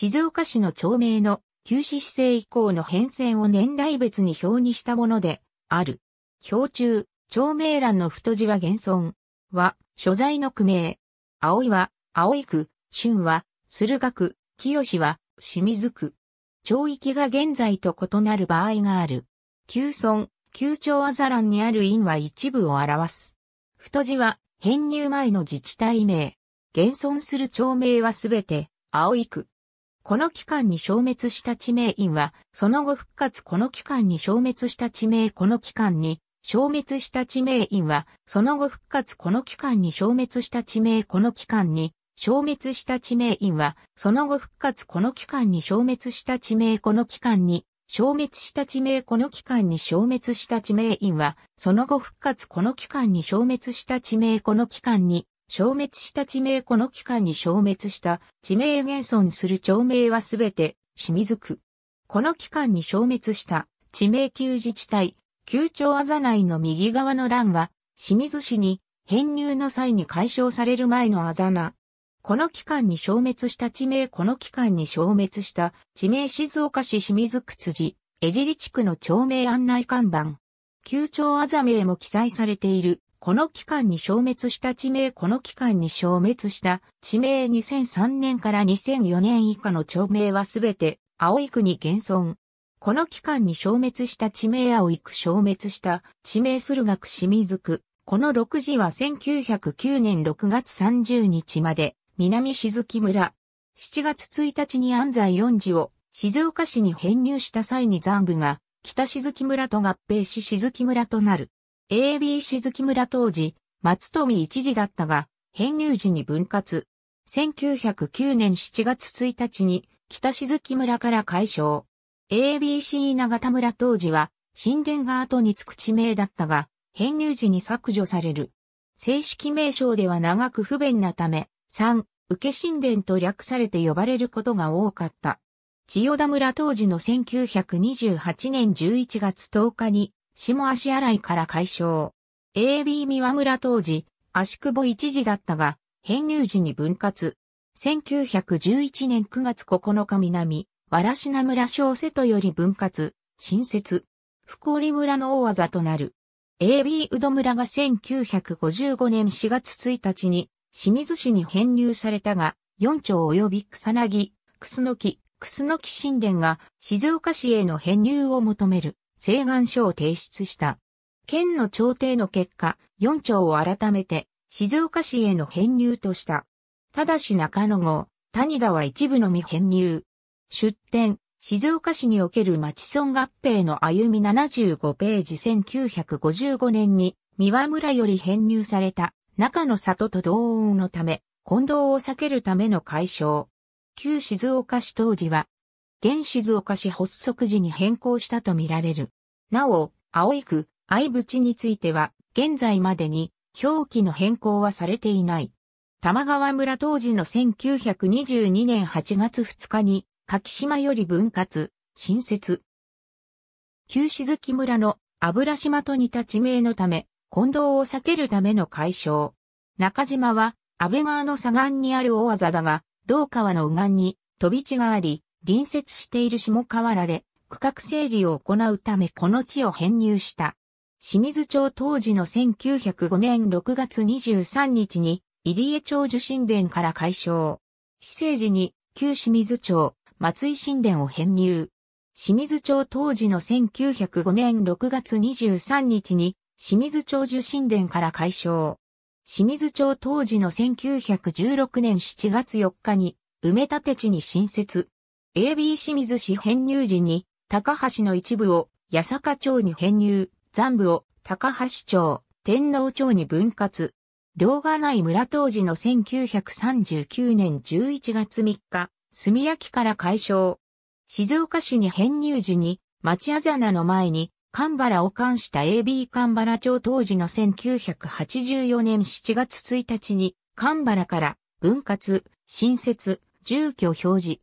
静岡市の町名の旧市市政以降の変遷を年代別に表にしたものである。表中、町名欄の太字は現存。は、所在の区名。青いは、青い区、春は、駿河区、清は、清水区。町域が現在と異なる場合がある。旧村、旧町あざ欄にある院は一部を表す。太字は、編入前の自治体名。現存する町名はすべて、青い区、この期間に消滅した地名院は、その後復活この期間に消滅した地名この期間に、消滅した地名院は、その後復活この期間に消滅した地名この期間に、消滅した地名院は、その後復活この期間に消滅した地名この期間に、消滅した地名この期間に消滅した地名院は、その後復活この期間に消滅した地名この期間に、消滅した地名この期間に消滅した地名現存する町名はすべて清水区。この期間に消滅した地名旧自治体、旧町あざ内の右側の欄は清水市に編入の際に解消される前のあざな。この期間に消滅した地名この期間に消滅した地名静岡市清水区辻、江尻地区の町名案内看板。旧町あざ名も記載されている。この期間に消滅した地名この期間に消滅した地名2003年から2004年以下の町名はすべて青い国現存。この期間に消滅した地名青い区消滅した地名駿河区清水区。この6時は1909年6月30日まで南静木村。7月1日に安西4時を静岡市に編入した際に残部が北静木村と合併し静木村となる。AB 鈴木村当時、松富一時だったが、編入時に分割。1909年7月1日に、北ず木村から解消。ABC 長田村当時は、神殿が後につく地名だったが、編入時に削除される。正式名称では長く不便なため、3、受け神殿と略されて呼ばれることが多かった。千代田村当時の1928年11月10日に下足洗いから解消。AB 三輪村当時、足久保一時だったが、編入時に分割。1911年9月9日南、わらしな村小瀬戸より分割、新設。福織村の大技となる。AB 宇土村が1955年4月1日に、清水市に編入されたが、四町及び草薙、楠木、楠木神殿が静岡市への編入を求める。請願書を提出した。県の調停の結果、四町を改めて静岡市への編入とした。ただし中野号、谷田は一部のみ編入。出展、静岡市における町村合併の歩み75ページ1955年に、三輪村より編入された中野里と同音のため、混同を避けるための解消。旧静岡市当時は原静図市し発足時に変更したとみられる。なお、青い区、相淵については、現在までに表記の変更はされていない。玉川村当時の1922年8月2日に、柿島より分割、新設。旧静木村の油島と似た地名のため、混同を避けるための解消。中島は、安倍川の左岸にある大技だが、道川の右岸に飛び地があり、隣接している下河原で区画整理を行うためこの地を編入した。清水町当時の1905年6月23日に入江町受信殿から解消。市政時に旧清水町松井神殿を編入。清水町当時の1905年6月23日に清水町受信殿から解消。清水町当時の1916年7月4日に埋め立て地に新設。AB 清水市編入時に、高橋の一部を八坂町に編入、残部を高橋町、天皇町に分割。両がない村当時の1939年11月3日、炭焼から解消。静岡市に編入時に、町あざなの前に、神原を冠した AB 神原町当時の1984年7月1日に、神原から分割、新設、住居表示、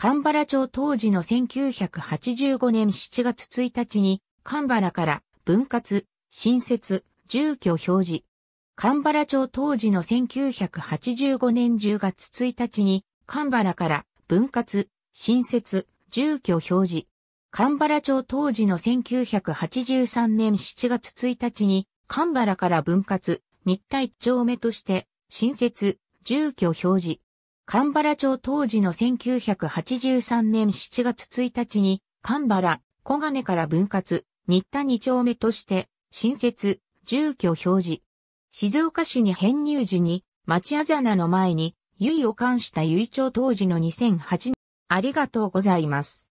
神原町当時の1985年7月1日に、神原から分割、新設、住居表示。神原町当時の1985年10月1日に、神原から分割、新設、住居表示。神原町当時の1983年7月1日に、神原から分割、日体丁目として、新設、住居表示。神原町当時の1983年7月1日に、神原、小金から分割、新田2丁目として、新設、住居表示。静岡市に編入時に、町あざなの前に、いを冠した結町当時の2008年。ありがとうございます。